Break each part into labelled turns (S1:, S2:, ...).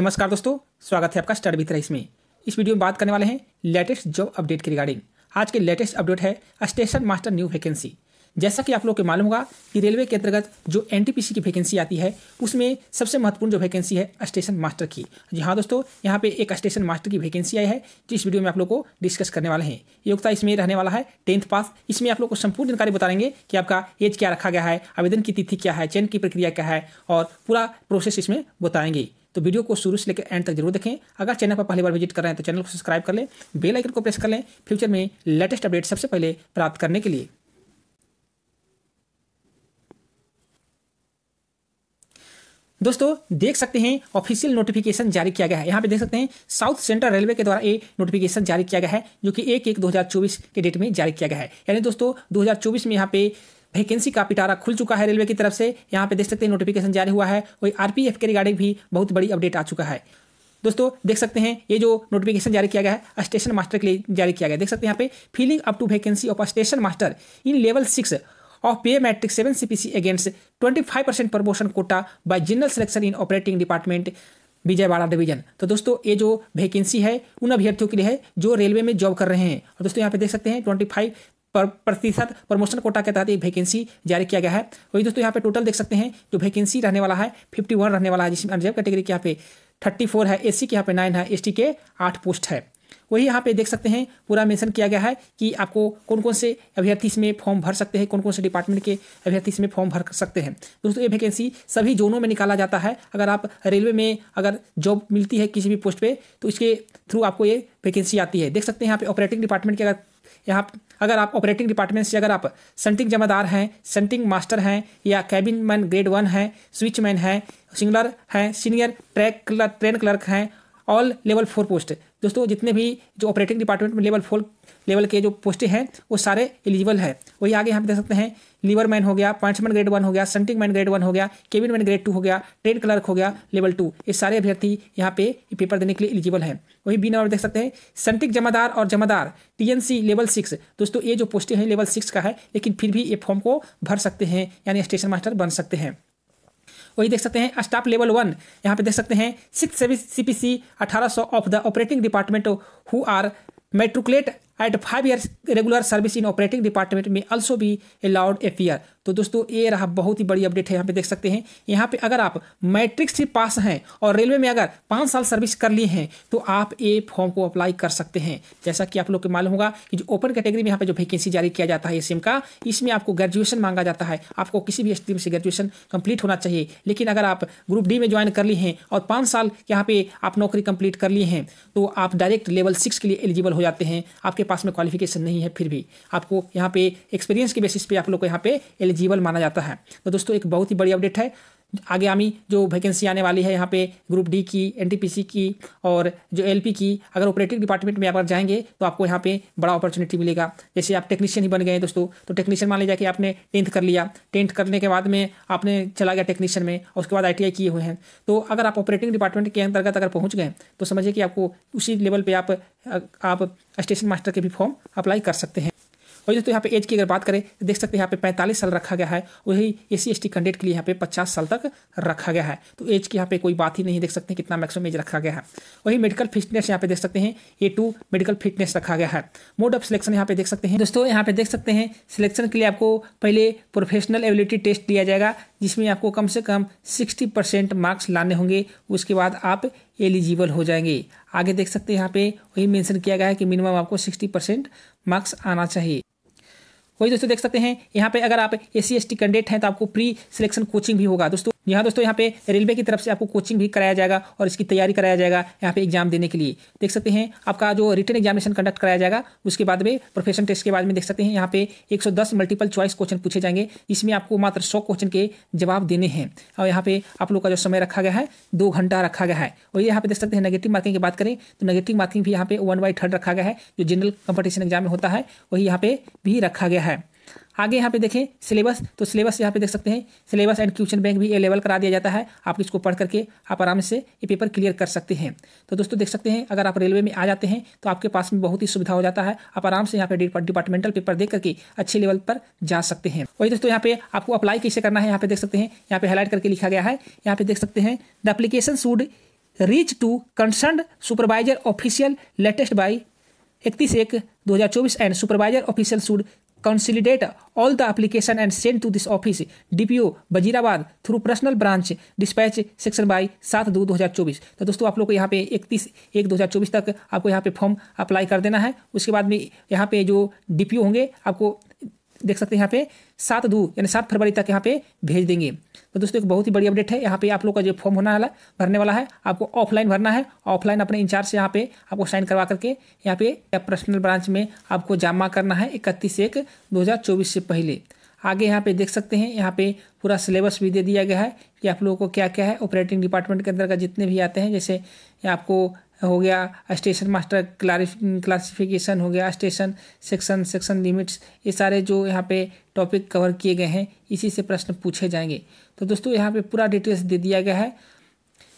S1: नमस्कार दोस्तों स्वागत है आपका स्टडी विथ राइस में इस वीडियो में बात करने वाले हैं लेटेस्ट जॉब अपडेट के रिगार्डिंग आज के लेटेस्ट अपडेट है स्टेशन मास्टर न्यू वैकेंसी जैसा कि आप लोग को मालूम होगा कि रेलवे के अंतर्गत जो एन की वैकेंसी आती है उसमें सबसे महत्वपूर्ण जो वैकेंसी है स्टेशन मास्टर की जी हाँ दोस्तों यहाँ पे एक स्टेशन मास्टर की वैकेंसी आई है जिस वीडियो में आप लोग को डिस्कस करने वाले हैं योग्यता इसमें रहने वाला है टेंथ पास इसमें आप लोग को संपूर्ण जानकारी बताएंगे कि आपका एज क्या रखा गया है आवेदन की तिथि क्या है चयन की प्रक्रिया क्या है और पूरा प्रोसेस इसमें बताएंगे तो वीडियो को शुरू से लेकर एंड तक जरूर देखें अगर चैनल पर पहली बार विजिट कर रहे हैं तो चैनल को सब्सक्राइब कर लें बेल आइकन को प्रेस कर लें फ्यूचर में लेटेस्ट अपडेट सबसे पहले प्राप्त करने के लिए दोस्तों देख सकते हैं ऑफिशियल नोटिफिकेशन जारी किया गया है यहाँ पे देख सकते हैं साउथ सेंट्रल रेलवे के द्वारा ये नोटिफिकेशन जारी किया गया है जो कि एक एक 2024 के डेट में जारी किया गया है यानी दोस्तों 2024 में यहाँ पे वैकेंसी का पिटारा खुल चुका है रेलवे की तरफ से यहाँ पे देख सकते हैं नोटिफिकेशन जारी हुआ है वही आरपीएफ के रिगार्डिंग भी बहुत बड़ी अपडेट आ चुका है दोस्तों देख सकते हैं ये जो नोटिफिकेशन जारी किया गया है स्टेशन मास्टर के लिए जारी किया गया देख सकते हैं यहाँ पे filling up to vacancy of station master in level six of pay matrix seven C P C against twenty five percent promotion quota by general selection in operating department Vijayawada division तो दोस्तों ये जो वैकेंसी है उन अभ्यर्थियों के लिए है जो रेलवे में जॉब कर रहे हैं और दोस्तों यहाँ पे देख सकते हैं ट्वेंटी फाइव पर प्रतिशत प्रमोशन कोटा के तहत ये वैकेंसी जारी किया गया है वही दोस्तों यहाँ पे टोटल देख सकते हैं जो वैकेंसी रहने वाला है फिफ्टी वन रहने वाला है जिसमें अनरिजर्व कैटेगरी के यहाँ पे थर्टी फोर है एस के यहाँ पे नाइन है एस टी के आठ पोस्ट है वही यहाँ पे देख सकते हैं पूरा मेंशन किया गया है कि आपको कौन कौन से अभ्यर्थी इसमें फॉर्म भर सकते हैं कौन कौन से डिपार्टमेंट के अभ्यर्थी इसमें फॉर्म भर सकते हैं दोस्तों ये वैकेंसी सभी जोनों में निकाला जाता है अगर आप रेलवे में अगर जॉब मिलती है किसी भी पोस्ट पर तो इसके थ्रू आपको ये वैकेंसी आती है देख सकते हैं यहाँ पे ऑपरेटिंग डिपार्टमेंट की अगर यहाँ अगर आप ऑपरेटिंग डिपार्टमेंट से अगर आप सेंटिंग जमादार हैं सेंटिंग मास्टर हैं या कैबिन मैन ग्रेड वन हैं स्विचमैन हैं सिंगलर हैं senior track clerk train clerk हैं ऑल लेवल फोर पोस्ट दोस्तों जितने भी जो ऑपरेटिंग डिपार्टमेंट में लेवल फोर लेवल के जो पोस्टें हैं वो सारे एलिजिबल है वही आगे हम देख सकते हैं लीवर मैन हो गया पांचमैन ग्रेड वन हो गया सेंटिंग मैन ग्रेड वन हो गया केबिन मैन ग्रेड टू हो गया ट्रेड क्लर्क हो गया लेवल टू ये सारे अभ्यर्थी यहाँ पे पेपर देने के लिए एलिजिबल है वही बी नंबर देख सकते हैं सेंटिक जमादार और जमादार टीएनसी लेवल सिक्स दोस्तों ये जो पोस्टें हैं लेवल सिक्स का है लेकिन फिर भी ये फॉर्म को भर सकते हैं यानी स्टेशन मास्टर बन सकते हैं वही देख सकते हैं स्टाफ लेवल वन यहाँ पे देख सकते हैं six service C P C अठारह सौ of the operating department who are matriculate at five year regular service in operating department में ऑल्सो भी अलाउड ए पीयर तो दोस्तों ये रहा बहुत ही बड़ी अपडेट है यहाँ पे देख सकते हैं यहाँ पे अगर आप मैट्रिक से पास हैं और रेलवे में अगर पाँच साल सर्विस कर लिए हैं तो आप ए फॉर्म को अप्लाई कर सकते हैं जैसा कि आप लोग को मालूम होगा कि जो ओपन कैटेगरी में यहाँ पे जो वैकेंसी जारी किया जाता है ए का इसमें आपको ग्रेजुएशन मांगा जाता है आपको किसी भी स्ट्रीम से ग्रेजुएशन कंप्लीट होना चाहिए लेकिन अगर आप ग्रुप डी में ज्वाइन कर लिए हैं और पाँच साल यहाँ पे आप नौकरी कंप्लीट कर लिए हैं तो आप डायरेक्ट लेवल सिक्स के लिए एलिजिबल हो जाते हैं आपके पास में क्वालिफिकेशन नहीं है फिर भी आपको यहाँ पे एक्सपीरियंस के बेसिस पे आप लोग को यहाँ पे एलिजिबल माना जाता है तो दोस्तों एक बहुत ही बड़ी अपडेट है आगे आमी जो वैकेंसी आने वाली है यहाँ पे ग्रुप डी की एनटीपीसी की और जो एलपी की अगर ऑपरेटिव डिपार्टमेंट में आप जाएंगे तो आपको यहाँ पे बड़ा अपॉर्चुनिटी मिलेगा जैसे आप टेक्नीशियन ही बन गए दोस्तों तो टेक्नीशियन मान लीजिए कि आपने टेंथ कर लिया टेंथ करने के बाद में आपने चला गया टेक्नीशियन में और उसके बाद आई किए हुए हैं तो अगर आप ऑपरेटिंग डिपार्टमेंट के अंतर्गत अगर पहुँच गए तो समझिए कि आपको उसी लेवल पर आप आप स्टेशन मास्टर के भी फॉर्म अप्लाई कर सकते हैं और तो यहाँ पे एज की अगर बात करें तो देख सकते हैं यहाँ पे पैंतालीस साल रखा गया है वही A C S T candidate के लिए यहाँ पे पचास साल तक रखा गया है तो एज की यहाँ पे कोई बात ही नहीं देख सकते कितना मैक्सिमम एज रखा गया है वही मेडिकल फिटनेस यहाँ पे देख सकते हैं ए टू मेडिकल फिटनेस रखा गया है मोड ऑफ सिलेक्शन यहाँ पे देख सकते हैं दोस्तों यहाँ पे देख सकते हैं सिलेक्शन के लिए आपको पहले प्रोफेशनल एबिलिटी टेस्ट लिया जाएगा जिसमें आपको कम से कम 60 परसेंट मार्क्स लाने होंगे उसके बाद आप एलिजिबल हो जाएंगे आगे देख सकते हैं यहाँ पे वही मेंशन किया गया है कि मिनिमम आपको 60 परसेंट मार्क्स आना चाहिए वही दोस्तों देख सकते हैं यहाँ पे अगर आप एस सी कैंडिडेट हैं तो आपको प्री सिलेक्शन कोचिंग भी होगा दोस्तों जी हाँ दोस्तों यहाँ पे रेलवे की तरफ से आपको कोचिंग भी कराया जाएगा और इसकी तैयारी कराया जाएगा यहाँ पे एग्जाम देने के लिए देख सकते हैं आपका जो रिटर्न एग्जामिनेशन कंडक्ट कराया जाएगा उसके बाद में प्रोफेशन टेस्ट के बाद में देख सकते हैं यहाँ पे 110 मल्टीपल चॉइस क्वेश्चन पूछे जाएंगे इसमें आपको मात्र सौ क्वेश्चन के जवाब देने हैं और यहाँ पे आप लोग का जो समय रखा गया है दो घंटा रखा गया है और यहाँ पे देख सकते हैं नेगेटिव मार्किंग की बात करें तो नेगेटिव मार्किंग भी यहाँ पे वन बाई थर्ड रखा गया है जो जनरल कंपटीशन एग्जाम में होता है वही यहाँ पे भी रखा गया है आगे यहाँ पे देखें सिलेबस तो सिलेबस यहाँ पे देख सकते हैं सिलेबस एंड क्वेश्चन बैंक भी अवेलेबल करा दिया जाता है आप इसको पढ़ करके आप आराम से ये पेपर क्लियर कर सकते हैं तो दोस्तों देख सकते हैं अगर आप रेलवे में आ जाते हैं तो आपके पास में बहुत ही सुविधा हो जाता है आप आराम से यहाँ पे डिपार्टमेंटल पेपर देख करके अच्छे लेवल पर जा सकते हैं वही दोस्तों यहाँ पे आपको अप्लाई कैसे करना है यहाँ पे देख सकते हैं यहाँ पे हाईलाइट करके लिखा गया है यहाँ पे देख सकते हैं the application should reach to concern supervisor official latest by इकतीस एक दो हजार चौबीस and supervisor official should consolidator all the application and send to this office DPO Wazirabad through personal branch dispatch section by सात दो दो हज़ार चौबीस तो दोस्तों आप लोग को यहाँ पे इकतीस एक दो हज़ार चौबीस तक आपको यहाँ पे फॉर्म अप्लाई कर देना है उसके बाद में यहाँ पे जो डी होंगे आपको देख सकते हैं यहाँ पे सात दो यानी सात फरवरी तक यहाँ पे भेज देंगे तो दोस्तों एक बहुत ही बड़ी अपडेट है यहाँ पे आप लोग का जो फॉर्म होना वाला भरने वाला है आपको ऑफलाइन भरना है ऑफलाइन अपने इंचार्ज से यहाँ पे आपको साइन करवा करके यहाँ पे पर्सनल ब्रांच में आपको जमा करना है इकतीस एक दो से पहले आगे यहाँ पे देख सकते हैं यहाँ पे पूरा सिलेबस भी दे दिया गया है कि आप लोगों को क्या क्या है ऑपरेटिंग डिपार्टमेंट के अंदर का जितने भी आते हैं जैसे आपको हो गया स्टेशन मास्टर क्लासिफिकेशन हो गया स्टेशन सेक्शन सेक्शन लिमिट्स ये सारे जो यहाँ पे टॉपिक कवर किए गए हैं इसी से प्रश्न पूछे जाएंगे तो दोस्तों यहाँ पे पूरा डिटेल्स दे दिया गया है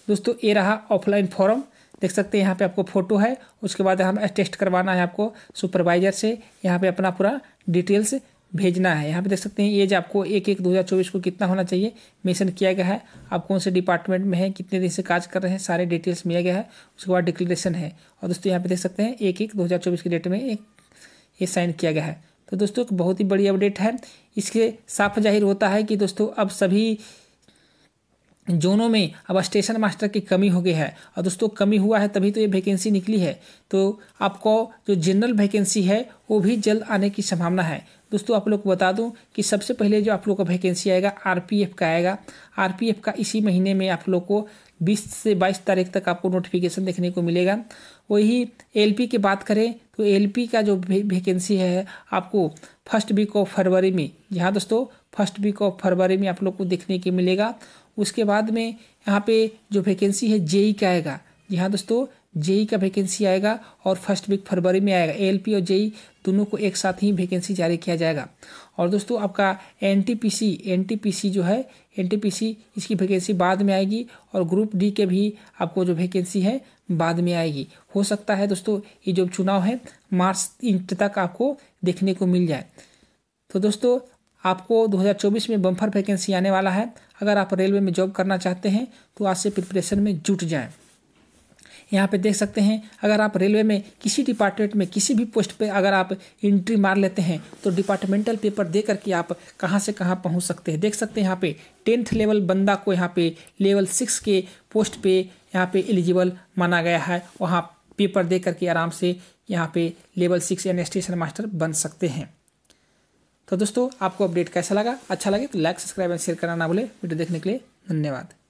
S1: दोस्तों ये रहा ऑफलाइन फॉरम देख सकते हैं यहाँ पे आपको फोटो है उसके बाद हम टेस्ट करवाना है आपको सुपरवाइजर से यहाँ पे अपना पूरा डिटेल्स भेजना है यहाँ पे देख सकते हैं एज आपको एक एक 2024 को कितना होना चाहिए मेंशन किया गया है आप कौन से डिपार्टमेंट में हैं कितने दिन से काज कर रहे हैं सारे डिटेल्स मिला गया है उसके बाद डिक्लेरेशन है और दोस्तों यहाँ पे देख सकते हैं एक एक 2024 की डेट में एक ये साइन किया गया है तो दोस्तों एक बहुत ही बड़ी अपडेट है इसके साफ जाहिर होता है कि दोस्तों अब सभी जोनों में अब स्टेशन मास्टर की कमी हो गई है और दोस्तों कमी हुआ है तभी तो ये वैकेंसी निकली है तो आपको जो जनरल वैकेंसी है वो भी जल्द आने की संभावना है दोस्तों आप लोग को बता दूं कि सबसे पहले जो आप लोग का वैकेंसी आएगा आरपीएफ का आएगा आरपीएफ का इसी महीने में आप लोग को 20 से 22 तारीख तक आपको नोटिफिकेशन देखने को मिलेगा वही एल की बात करें तो एल का जो वैकेंसी है आपको फर्स्ट वीक ऑफ फरवरी में यहाँ दोस्तों फर्स्ट वीक ऑफ फरवरी में आप लोग को देखने के मिलेगा उसके बाद में यहाँ पे जो वैकेंसी है जेई e का आएगा जी हाँ दोस्तों जेई e का वैकेंसी आएगा और फर्स्ट वीक फरवरी में आएगा एएलपी और जेई e दोनों को एक साथ ही वैकेंसी जारी किया जाएगा और दोस्तों आपका एनटीपीसी एनटीपीसी जो है एनटीपीसी इसकी वैकेंसी बाद में आएगी और ग्रुप डी के भी आपको जो वैकेंसी है बाद में आएगी हो सकता है दोस्तों ये जो चुनाव है मार्च इंट तक आपको देखने को मिल जाए तो दोस्तों आपको 2024 में बम्फर वैकेंसी आने वाला है अगर आप रेलवे में जॉब करना चाहते हैं तो आज से प्रिपरेशन में जुट जाएं यहाँ पे देख सकते हैं अगर आप रेलवे में किसी डिपार्टमेंट में किसी भी पोस्ट पे अगर आप एंट्री मार लेते हैं तो डिपार्टमेंटल पेपर दे करके आप कहाँ से कहाँ पहुँच सकते हैं देख सकते हैं यहाँ पे टेंथ लेवल बंदा को यहाँ पे लेवल सिक्स के पोस्ट पे यहाँ पे एलिजिबल माना गया है वहाँ पेपर दे करके आराम से यहाँ पे लेवल सिक्स यानी स्टेशन मास्टर बन सकते हैं तो दोस्तों आपको अपडेट कैसा लगा अच्छा लगे तो लाइक सब्सक्राइब एंड शेयर करना ना भूले वीडियो देखने के लिए धन्यवाद